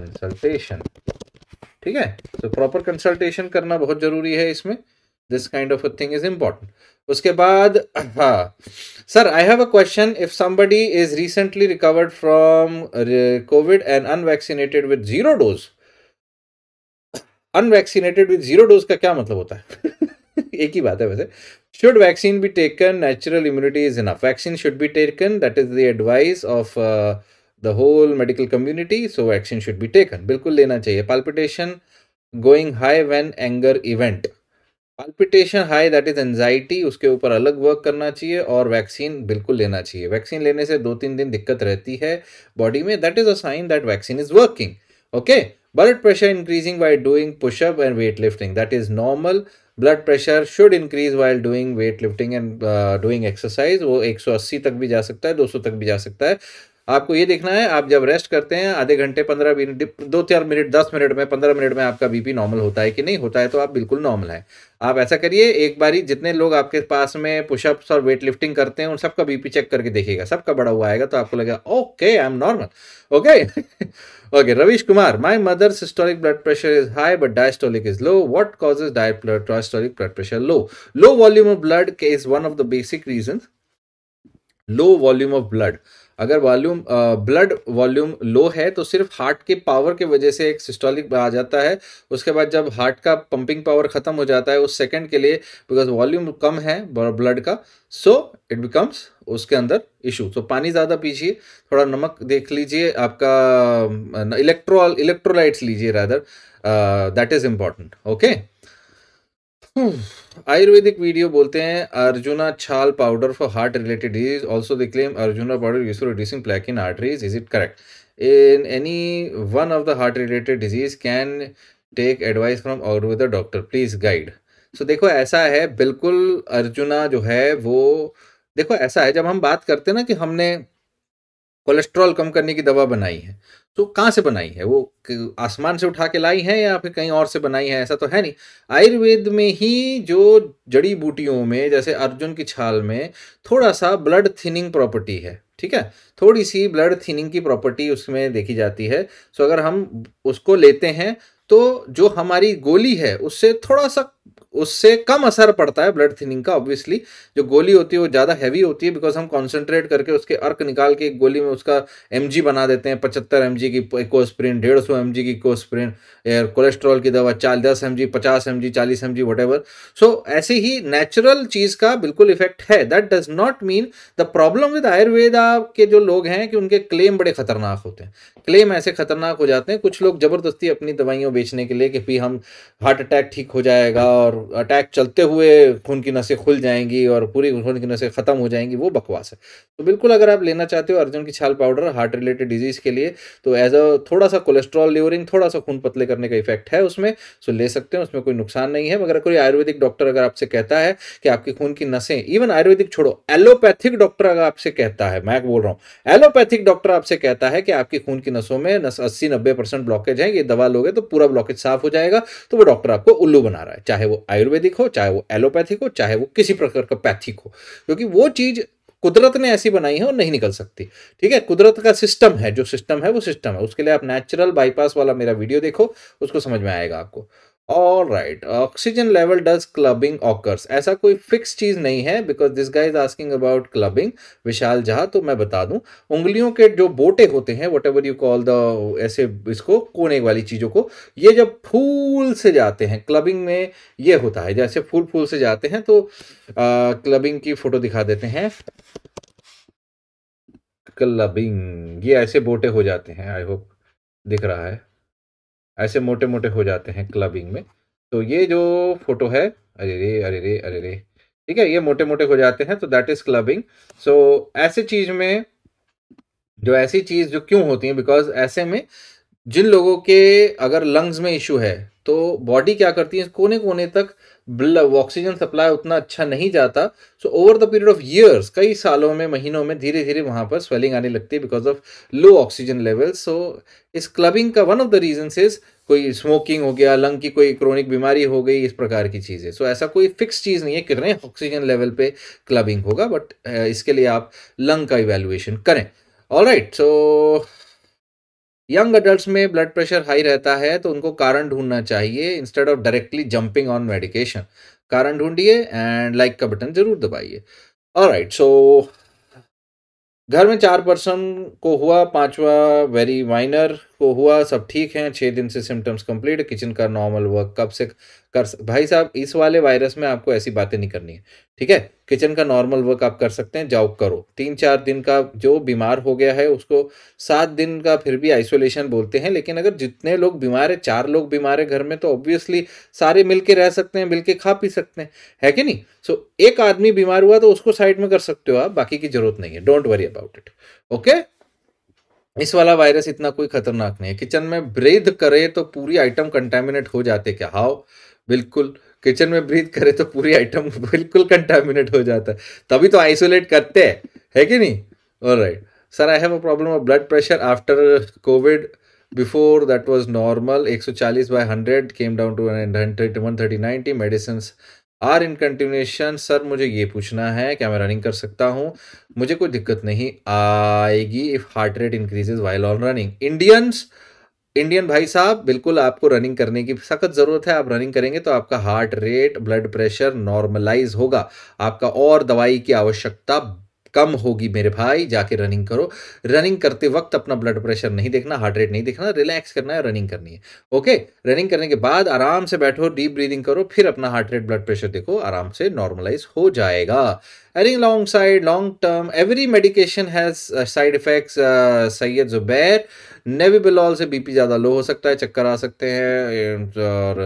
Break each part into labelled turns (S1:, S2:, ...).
S1: Consultation ठीक है तो प्रॉपर कंसल्टेशन करना बहुत जरूरी है इसमें this kind of a thing is important उसके बाद हाँ sir I have a question if somebody is recently recovered from covid and unvaccinated with zero dose unvaccinated with zero dose का क्या मतलब होता है एक ही बात है वैसे should vaccine be taken natural immunity is enough vaccine should be taken that is the advice of the whole medical community so action should be taken बिल्कुल लेना चाहिए palpitation going high when anger event palpitation high that is anxiety उसके ऊपर अलग work करना चाहिए और vaccine बिल्कुल लेना चाहिए वैक्सीन लेने से दो तीन दिन दिक्कत रहती है बॉडी में that is a sign that vaccine is working okay blood pressure increasing why doing pushup and weight lifting that is normal blood pressure should increase while doing weight lifting and doing exercise वो 180 तक भी जा सकता है 200 तक भी जा सकता है आपको ये देखना है आप जब रेस्ट करते हैं आधे घंटे पंद्रह मिनट दो चार मिनट दस मिनट में पंद्रह मिनट में आपका बीपी नॉर्मल होता है कि नहीं होता है तो आप बिल्कुल नॉर्मल है आप ऐसा करिए एक बारी जितने लोग आपके पास में पुशअप्स और वेट लिफ्टिंग करते हैं उन सबका बीपी चेक करके देखिएगा सबका बड़ा हुआ आएगा तो आपको लगेगा okay I am normal okay okay Ravish Kumar my mother systolic blood pressure is high but diastolic is low what causes diastolic blood pressure low low volume of blood is one of the basic reason low volume of blood अगर volume blood volume low है तो सिर्फ heart के power के वजह से एक systolic आ जाता है उसके बाद जब हार्ट का पंपिंग पावर ख़त्म हो जाता है उस सेकंड के लिए बिकॉज वॉल्यूम कम है ब्लड का सो इट बिकम्स उसके अंदर इशू तो पानी ज़्यादा पीजिए थोड़ा नमक देख लीजिए आपका इलेक्ट्रोल इलेक्ट्रोलाइट्स लीजिए rather that is important okay Ayurvedic video बोलते हैं अर्जुना छाल powder for heart related disease also they claim arjuna powder use reducing plaque in arteries is it correct in any one of the heart related disease can take advice from Ayurveda doctor please guide so देखो ऐसा है बिल्कुल अर्जुना जो है वो देखो ऐसा है जब हम बात करते हैं ना कि हमने कोलेस्ट्रॉल कम करने की दवा बनाई है तो कहाँ से बनाई है वो आसमान से उठा के लाई है या फिर कहीं और से बनाई है ऐसा तो है नहीं आयुर्वेद में ही जो जड़ी बूटियों में जैसे अर्जुन की छाल में थोड़ा सा ब्लड थिनिंग प्रॉपर्टी है ठीक है थोड़ी सी ब्लड थिनिंग की प्रॉपर्टी उसमें देखी जाती है सो अगर हम उसको लेते हैं तो जो हमारी गोली है उससे थोड़ा सा उससे कम असर पड़ता है ब्लड थिनिंग का ऑब्वियसली जो गोली होती है वो ज़्यादा हैवी होती है बिकॉज हम कॉन्सेंट्रेट करके उसके अर्क निकाल के एक गोली में उसका एम बना देते हैं पचहत्तर एम की कोस्प्रिन डेढ़ सौ एम की कोस्प्रिन कोलेस्ट्रॉल की दवा चाल दस एम जी पचास एम जी चालीस एम जी वट सो ऐसे ही नेचुरल चीज़ का बिल्कुल इफेक्ट है that does not mean the problem with Ayurveda के जो लोग हैं कि उनके क्लेम बड़े खतरनाक होते हैं क्लेम ऐसे खतरनाक हो जाते हैं कुछ लोग ज़बरदस्ती अपनी दवाइयों बेचने के लिए कि भाई हम हार्ट अटैक ठीक हो जाएगा और अटैक चलते हुए खून की नसें खुल जाएंगी और पूरी खून की नसें ख़त्म हो जाएंगी वो बकवास है तो बिल्कुल अगर आप लेना चाहते हो अर्जुन की छाल पाउडर हार्ट रिलेटेड डिजीज़ के लिए तो एज अ थोड़ा सा कोलेस्ट्रॉल लिवरिंग थोड़ा सा खून पतले करने का इफेक्ट है उसमें सो तो ले सकते हैं उसमें कोई नुकसान नहीं है मगर कोई आयुर्वेदिक डॉक्टर अगर आपसे कहता है कि आपकी खून की नसें इवन आयुर्वेदिक छोड़ो एलोपैथिक डॉक्टर अगर आपसे कहता है मैं बोल रहा हूँ एलोपैथिक डॉक्टर आपसे कहता है कि आपकी खून की नसों में नस अस्सी नब्बे परसेंट ब्लॉकेज है ये दवा लोगे तो पूरा ब्लॉकेज साफ हो जाएगा तो वो डॉक्टर आपको उल्लू बना रहा है चाहे चाहे वो आयुर्वेदिक हो चाहे वो एलोपैथिक हो चाहे वो किसी प्रकार का पैथिक हो क्योंकि वो चीज़ कुदरत ने ऐसी बनाई है और नहीं निकल सकती ठीक है कुदरत का सिस्टम है जो सिस्टम है वो सिस्टम है उसके लिए आप नेचुरल बाईपास वाला मेरा वीडियो देखो उसको समझ में आएगा आपको all right oxygen level does clubbing occurs ऐसा कोई फिक्स चीज नहीं है because this guys asking about clubbing Vishal Jha तो मैं बता दूं उंगलियों के जो बोटे होते हैं whatever you call the ऐसे इसको कोने वाली चीजों को ये जब फूल से जाते हैं क्लबिंग में ये होता है जैसे फूल फूल से जाते हैं तो आ, क्लबिंग की फोटो दिखा देते हैं क्लबिंग ये ऐसे बोटे हो जाते हैं आई होप दिख रहा है ऐसे मोटे मोटे हो जाते हैं क्लबिंग में तो ये जो फोटो है अरे रे अरे रे अरे रे ठीक है ये मोटे मोटे हो जाते हैं तो दैट इज क्लबिंग सो ऐसे चीज में जो ऐसी चीज जो क्यों होती है बिकॉज ऐसे में जिन लोगों के अगर लंग्स में इशू है तो बॉडी क्या करती है कोने कोने तक ऑक्सीजन सप्लाई उतना अच्छा नहीं जाता so over the period of years कई सालों में महीनों में धीरे धीरे वहाँ पर स्वेलिंग आने लगती है because of low oxygen level so इस क्लबिंग का one of the reason is कोई स्मोकिंग हो गया लंग की कोई क्रोनिक बीमारी हो गई इस प्रकार की चीज़ें सो so, ऐसा कोई फिक्स चीज़ नहीं है कितने ऑक्सीजन लेवल पे क्लबिंग होगा बट इसके लिए आप लंग का इवेल्युएशन करें all right so young adult में ब्लड प्रेशर हाई रहता है तो उनको कारण ढूंढना चाहिए instead of directly jumping on medication कारण ढूंढिए एंड लाइक का बटन जरूर दबाइए और राइट सो घर में चार पर्सन को हुआ पांचवा वेरी माइनर को हुआ सब ठीक है छः दिन से सिम्टम्स कंप्लीट किचन का नॉर्मल वर्क कब से कर स... भाई साहब इस वाले वायरस में आपको ऐसी बातें नहीं करनी है ठीक है किचन का नॉर्मल वर्क आप कर सकते हैं जाओ करो तीन चार दिन का जो बीमार हो गया है उसको सात दिन का फिर भी आइसोलेशन बोलते हैं लेकिन अगर जितने लोग बीमार है चार लोग बीमार है घर में तो ऑब्वियसली सारे मिल रह सकते हैं मिल खा पी सकते हैं है कि नहीं सो so, एक आदमी बीमार हुआ तो उसको साइड में कर सकते हो आप बाकी की जरूरत नहीं है don't worry about it okay इस वाला वायरस इतना कोई खतरनाक नहीं है किचन में ब्रीद करे तो पूरी आइटम कंटेमिनेट हो जाते क्या हाउ बिल्कुल किचन में ब्रीद करे तो पूरी आइटम बिल्कुल कंटेमिनेट हो जाता है तभी तो आइसोलेट करते हैं है कि नहीं और right sir I have a problem of blood pressure after covid before that was normal 140 by 100 came down to one thirty ninety medicine are in continuation sir मुझे ये पूछना है क्या मैं रनिंग कर सकता हूँ मुझे कोई दिक्कत नहीं आएगी if heart rate increases while on running Indians Indian भाई साहब बिल्कुल आपको रनिंग करने की सख्त ज़रूरत है आप रनिंग करेंगे तो आपका heart rate blood pressure normalize होगा आपका और दवाई की आवश्यकता कम होगी मेरे भाई जाके रनिंग करो रनिंग करते वक्त अपना ब्लड प्रेशर नहीं देखना हार्ट रेट नहीं देखना रिलैक्स करना है रनिंग करनी है ओके रनिंग करने के बाद आराम से बैठो डीप ब्रीदिंग करो फिर अपना हार्ट रेट ब्लड प्रेशर देखो आराम से नॉर्मलाइज हो जाएगा I think long side, long term, every medication has uh, side effects. Uh, Syed Zubair नेविबिलॉल से बीपी ज़्यादा लो हो सकता है चक्कर आ सकते हैं और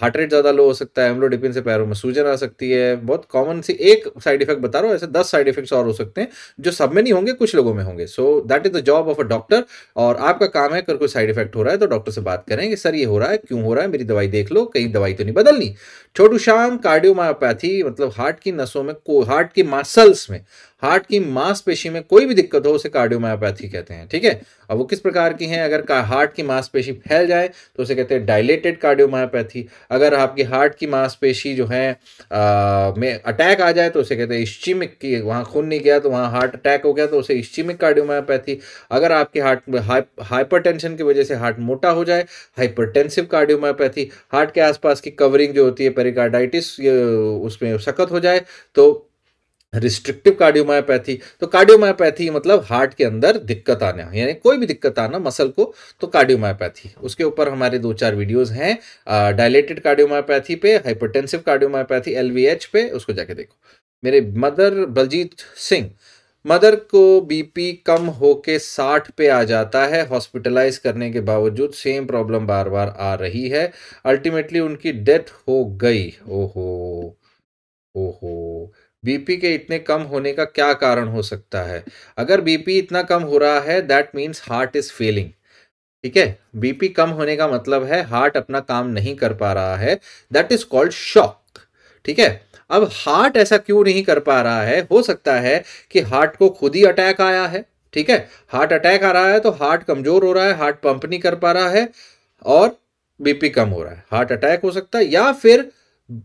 S1: हार्ट uh, रेट ज़्यादा लो हो सकता है एम्लोडिपिन से पैरों में सूजन आ सकती है बहुत कॉमन सी एक साइड इफेक्ट बता रहा हूँ ऐसे दस साइड इफेक्ट्स और हो सकते हैं जो सब में नहीं होंगे कुछ लोगों में होंगे so that is the job of a doctor और आपका काम है अगर कोई साइड इफेक्ट हो रहा है तो डॉक्टर से बात करें कि सर ये हो रहा है क्यों हो रहा है मेरी दवाई देख लो कहीं दवाई तो नहीं बदलनी छोटू शाम कार्डियोमायोपैथी मतलब हार्ट की नसों में को हार्ट की मसल्स में हार्ट की मांसपेशी में कोई भी दिक्कत हो उसे कार्डियोमायोपैथी कहते हैं ठीक है अब वो किस प्रकार की है अगर हार्ट की मांसपेशी फैल जाए तो उसे कहते हैं डायलेटेड कार्डियोमायोपैथी अगर आपकी हार्ट की मांसपेशी जो है आ, में अटैक आ जाए तो उसे कहते हैं इश्चिमिक की वहाँ खून नहीं गया तो वहाँ हार्ट अटैक हो गया तो उसे इश्चिमिक कार्डियोमायोपैथी अगर आपके हार्ट हाइपर टेंशन की वजह से हार्ट मोटा हो जाए हाइपरटेंसिव कार्डियोमायोपैथी हार्ट के आसपास की कवरिंग जो होती है पेरिकार्डाइटिस उसमें सख्त हो जाए तो रिस्ट्रिक्टिव कार्डियोमायोपैथी तो कार्डियोमायोपैथी मतलब हार्ट के अंदर दिक्कत आना यानी कोई भी दिक्कत आना मसल को तो कार्डियोमायोपैथी उसके ऊपर हमारे दो चार वीडियोस हैं डायलेटेड कार्डियोमायोपैथी पे हाइपरटेंसिव कार्डियोमायोपैथी एल पे उसको जाके देखो मेरे मदर बलजीत सिंह मदर को बीपी कम होके 60 पे आ जाता है हॉस्पिटलाइज करने के बावजूद सेम प्रॉब्लम बार बार आ रही है अल्टीमेटली उनकी डेथ हो गई ओहो ओहो बीपी के इतने कम होने का क्या कारण हो सकता है अगर बीपी इतना कम हो रहा है that means heart is failing ठीक है बीपी कम होने का मतलब है हार्ट अपना काम नहीं कर पा रहा है दैट इज कॉल्ड शॉक ठीक है अब हार्ट ऐसा क्यों नहीं कर पा रहा है हो सकता है कि हार्ट को खुद ही अटैक आया है ठीक है हार्ट अटैक आ रहा है तो हार्ट कमजोर हो रहा है हार्ट पंप नहीं कर पा रहा है और बीपी कम हो रहा है हार्ट अटैक हो सकता है या फिर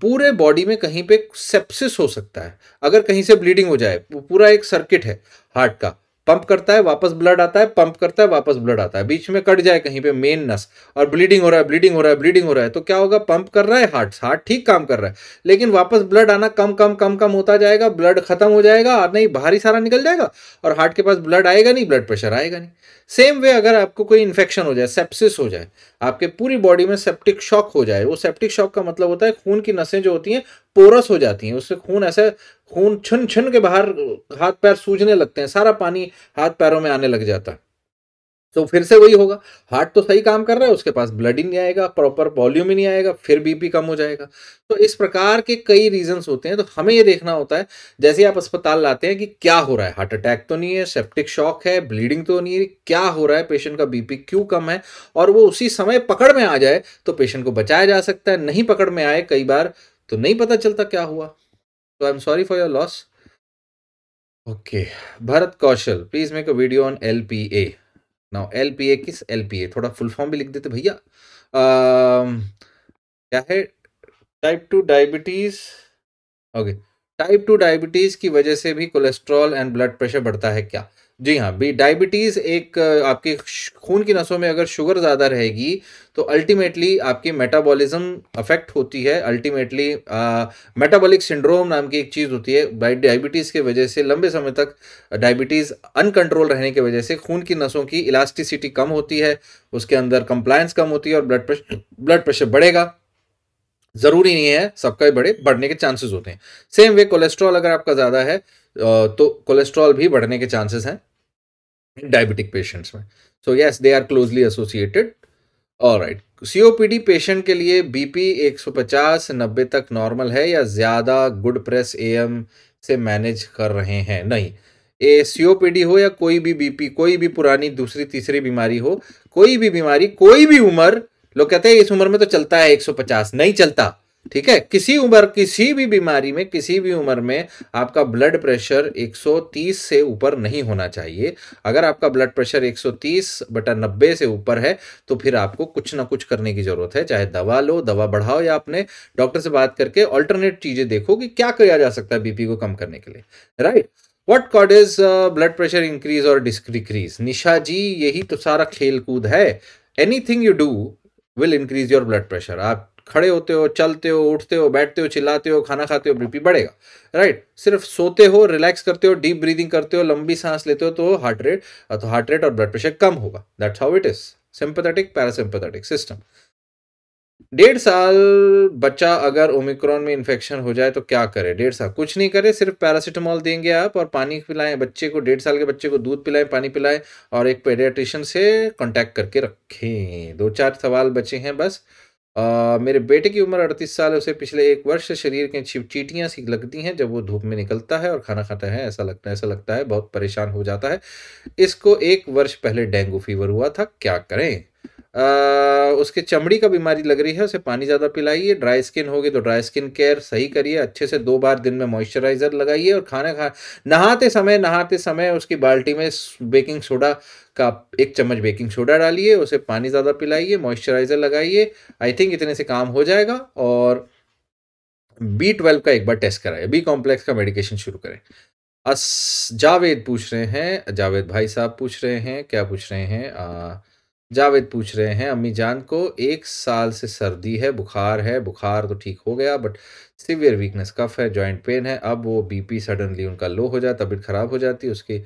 S1: पूरे बॉडी में कहीं पे सेप्सिस हो सकता है अगर कहीं से ब्लीडिंग हो जाए वो पूरा एक सर्किट है हार्ट का पंप करता है वापस ब्लड आता है पंप करता है वापस ब्लड आता है बीच में कट जाए कहीं पे मेन नस और ब्लीडिंग हो रहा है ब्लीडिंग हो रहा है ब्लीडिंग हो रहा है तो क्या होगा पंप कर रहा है हार्ट हार्ट ठीक काम कर रहा है लेकिन वापस ब्लड आना कम कम कम कम होता जाएगा ब्लड खत्म हो जाएगा और नहीं बाहर ही सारा निकल जाएगा और हार्ट के पास ब्लड आएगा नहीं ब्लड प्रेशर आएगा नहीं सेम वे अगर आपको कोई इन्फेक्शन हो जाए सेप्सिस हो जाए आपके पूरी बॉडी में सेप्टिक शॉक हो जाए वो सेप्टिक शॉक का मतलब होता है खून की नसें जो होती हैं पोरस हो जाती हैं उससे खून ऐसे खून छन छन के बाहर हाथ पैर सूजने लगते हैं सारा पानी हाथ पैरों में आने लग जाता है तो फिर से वही होगा हार्ट तो सही काम कर रहा है उसके पास ब्लड ही नहीं आएगा प्रॉपर वॉल्यूम ही नहीं आएगा फिर बीपी कम हो जाएगा तो इस प्रकार के कई रीजंस होते हैं तो हमें ये देखना होता है जैसे आप अस्पताल लाते हैं कि क्या हो रहा है हार्ट अटैक तो नहीं है सेप्टिक शॉक है ब्लीडिंग तो नहीं है क्या हो रहा है पेशेंट का बीपी क्यों कम है और वो उसी समय पकड़ में आ जाए तो पेशेंट को बचाया जा सकता है नहीं पकड़ में आए कई बार तो नहीं पता चलता क्या हुआ So I'm sorry for your loss. Okay. Bharat Kaushal, please make a video on LPA. Now LPA किस LPA? थोड़ा फुल फॉर्म भी लिख देते भैया क्या है type two diabetes okay type two diabetes की वजह से भी कोलेस्ट्रॉल एंड ब्लड प्रेशर बढ़ता है क्या जी हाँ भी डायबिटीज़ एक आपके खून की नसों में अगर शुगर ज़्यादा रहेगी तो अल्टीमेटली आपकी मेटाबॉलिज्म अफेक्ट होती है अल्टीमेटली मेटाबॉलिक सिंड्रोम नाम की एक चीज़ होती है बाई डायबिटीज़ की वजह से लंबे समय तक डायबिटीज़ अनकंट्रोल रहने की वजह से खून की नसों की इलास्टिसिटी कम होती है उसके अंदर कंप्लायंस कम होती है और ब्लड प्रेशर ब्लड प्रेशर बढ़ेगा ज़रूरी नहीं है सबका ही बढ़ने के चांसेस होते हैं सेम वे कोलेस्ट्रॉल अगर आपका ज़्यादा है तो कोलेस्ट्रॉल भी बढ़ने के चांसेस हैं डायबिटिक पेशेंट्स में so yes they are closely associated all right COPD patient के लिए बीपी 150 90 तक नॉर्मल है या ज़्यादा गुड प्रेस एएम से मैनेज कर रहे हैं नहीं ए सीओपीडी हो या कोई भी बीपी कोई भी पुरानी दूसरी तीसरी बीमारी हो कोई भी बीमारी कोई भी उम्र लोग कहते हैं इस उम्र में तो चलता है 150 नहीं चलता ठीक है किसी उम्र किसी भी बीमारी में किसी भी उम्र में आपका ब्लड प्रेशर 130 से ऊपर नहीं होना चाहिए अगर आपका ब्लड प्रेशर 130 बटा नब्बे से ऊपर है तो फिर आपको कुछ ना कुछ करने की ज़रूरत है चाहे दवा लो दवा बढ़ाओ या आपने डॉक्टर से बात करके ऑल्टरनेट चीज़ें देखो कि क्या किया जा सकता है बीपी को कम करने के लिए right what cause is blood pressure increase और डिक्रीज निशा जी यही तो सारा खेल कूद है anything you do will increase your blood pressure आप खड़े होते हो चलते हो उठते हो बैठते हो चिल्लाते हो खाना खाते हो बीपी बढ़ेगा राइट सिर्फ सोते हो रिलैक्स करते हो डीप ब्रीदिंग करते हो लंबी सांस लेते हो तो हार्ट रेट तो हार्ट रेट और ब्लड प्रेशर कम होगा that's how it is sympathetic parasympathetic system डेढ़ साल बच्चा अगर ओमिक्रॉन में इन्फेक्शन हो जाए तो क्या करे डेढ़ साल कुछ नहीं करे सिर्फ पैरासिटामॉल देंगे आप और पानी पिलाएं बच्चे को डेढ़ साल के बच्चे को दूध पिलाएं पानी पिलाएं और एक पेडियाट्रिशियन से कांटेक्ट करके रखें दो चार सवाल बचे हैं बस आ, मेरे बेटे की उम्र अड़तीस साल है उसे पिछले एक वर्ष से शरीर के चीटियाँ सी लगती हैं जब वो धूप में निकलता है और खाना खाता है ऐसा लगता है ऐसा लगता है बहुत परेशान हो जाता है इसको एक वर्ष पहले डेंगू फीवर हुआ था क्या करें उसके चमड़ी का बीमारी लग रही है उसे पानी ज़्यादा पिलाइए ड्राई स्किन होगी तो ड्राई स्किन केयर सही करिए अच्छे से दो बार दिन में मॉइस्चराइज़र लगाइए और खाना खा नहाते समय नहाते समय उसकी बाल्टी में बेकिंग सोडा का एक चम्मच बेकिंग सोडा डालिए उसे पानी ज़्यादा पिलाइए मॉइस्चराइज़र लगाइए आई थिंक इतने से काम हो जाएगा और बी ट्वेल्व का एक बार टेस्ट कराए बी कॉम्प्लेक्स का मेडिकेशन शुरू करें अस जावेद पूछ रहे हैं जावेद भाई साहब पूछ रहे हैं क्या पूछ रहे हैं आ, जावेद पूछ रहे हैं अम्मी जान को एक साल से सर्दी है बुखार है बुखार तो ठीक हो गया बट सीवियर वीकनेस कफ है जॉइंट पेन है अब वो बीपी सडनली उनका लो हो जाए तबीयत ख़राब हो जाती उसकी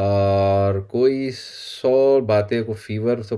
S1: और कोई सौ बातें को फीवर तो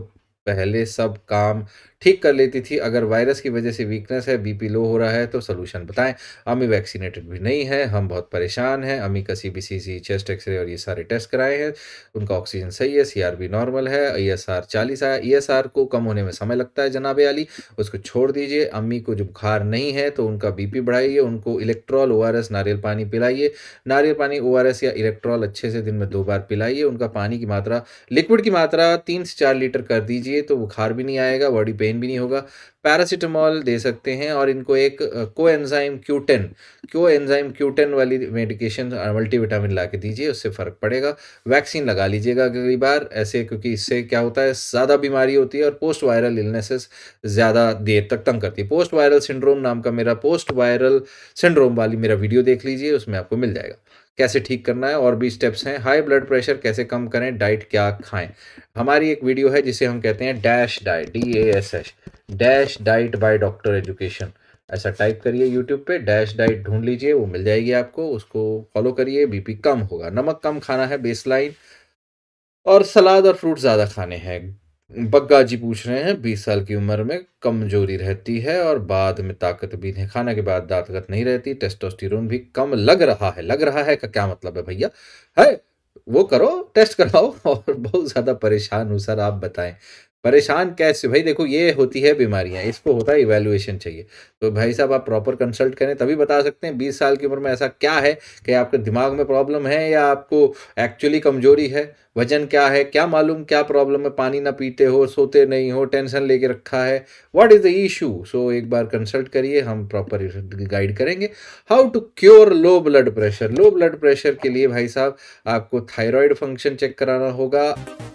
S1: पहले सब काम ठीक कर लेती थी अगर वायरस की वजह से वीकनेस है बीपी लो हो रहा है तो सोल्यूशन बताएं अम्मी वैक्सीनेटेड भी नहीं है हम बहुत परेशान हैं अम्मी का C B C C chest x-ray और ये सारे टेस्ट कराए हैं उनका ऑक्सीजन सही है सी आर बी नॉर्मल है ई एस आर चालीस आया ई एस आर को कम होने में समय लगता है जनाबे अली उसको छोड़ दीजिए अम्मी को जो बुखार नहीं है तो उनका बी पी बढ़ाइए उनको इलेक्ट्रॉल ओ आर एस नारियल पानी पिलाइए नारियल पानी ओ आर एस या इलेक्ट्रॉल अच्छे से दिन में दो बार पिलाइए उनका पानी की मात्रा लिक्विड की मात्रा तीन से चार लीटर कर दीजिए तो बुखार भी नहीं आएगा बॉडी पेन ब्रेन भी नहीं होगा पैरासीटामॉल दे सकते हैं और इनको एक को एनजाइम क्यूटेन क्यो एनजाइम क्यूटेन वाली मेडिकेशन मल्टीविटामिन ला के दीजिए उससे फ़र्क पड़ेगा वैक्सीन लगा लीजिएगा अगली बार ऐसे क्योंकि इससे क्या होता है ज़्यादा बीमारी होती है और पोस्ट वायरल इलनेसेस ज़्यादा देर तक तंग करती है पोस्ट वायरल सिंड्रोम नाम का मेरा पोस्ट वायरल सिंड्रोम वाली मेरा वीडियो देख लीजिए उसमें आपको मिल जाएगा कैसे ठीक करना है और भी स्टेप्स हैं हाई ब्लड प्रेशर कैसे कम करें डाइट क्या खाएं हमारी एक वीडियो है जिसे हम कहते हैं dash diet D A S H dash diet by doctor education ऐसा टाइप करिए यूट्यूब पे डैश डाइट ढूंढ लीजिए वो मिल जाएगी आपको उसको फॉलो करिए बीपी कम होगा नमक कम खाना है बेसलाइन और सलाद और फ्रूट ज़्यादा खाने हैं बग्गा जी पूछ रहे हैं बीस साल की उम्र में कमजोरी रहती है और बाद में ताकत भी नहीं खाने के बाद ताकत नहीं रहती टेस्टोस्टेरोन भी कम लग रहा है लग रहा है का क्या मतलब है भैया है वो करो टेस्ट कराओ और बहुत ज़्यादा परेशान हूँ सर आप बताएं परेशान कैसे भाई देखो ये होती है बीमारियां इसको होता है इवेल्युएशन चाहिए तो भाई साहब आप प्रॉपर कंसल्ट करें तभी बता सकते हैं बीस साल की उम्र में ऐसा क्या है कि आपके दिमाग में प्रॉब्लम है या आपको एक्चुअली कमजोरी है वजन क्या है क्या मालूम क्या प्रॉब्लम है पानी ना पीते हो सोते नहीं हो टेंशन लेके रखा है what is the issue so एक बार कंसल्ट करिए हम प्रॉपर गाइड करेंगे how to cure low blood pressure low blood pressure के लिए भाई साहब आपको थायराइड फंक्शन चेक कराना होगा